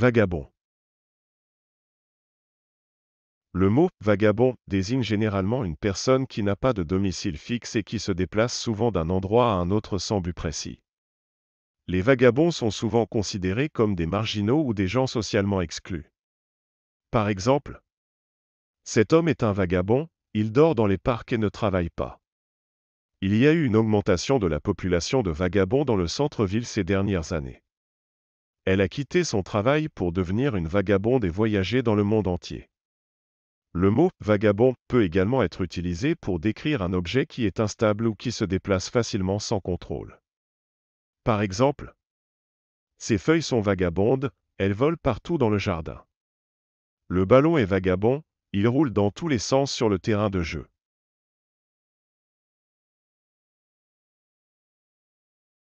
Vagabond. Le mot vagabond désigne généralement une personne qui n'a pas de domicile fixe et qui se déplace souvent d'un endroit à un autre sans but précis. Les vagabonds sont souvent considérés comme des marginaux ou des gens socialement exclus. Par exemple, cet homme est un vagabond, il dort dans les parcs et ne travaille pas. Il y a eu une augmentation de la population de vagabonds dans le centre-ville ces dernières années. Elle a quitté son travail pour devenir une vagabonde et voyager dans le monde entier. Le mot vagabond peut également être utilisé pour décrire un objet qui est instable ou qui se déplace facilement sans contrôle. Par exemple, ses feuilles sont vagabondes, elles volent partout dans le jardin. Le ballon est vagabond, il roule dans tous les sens sur le terrain de jeu.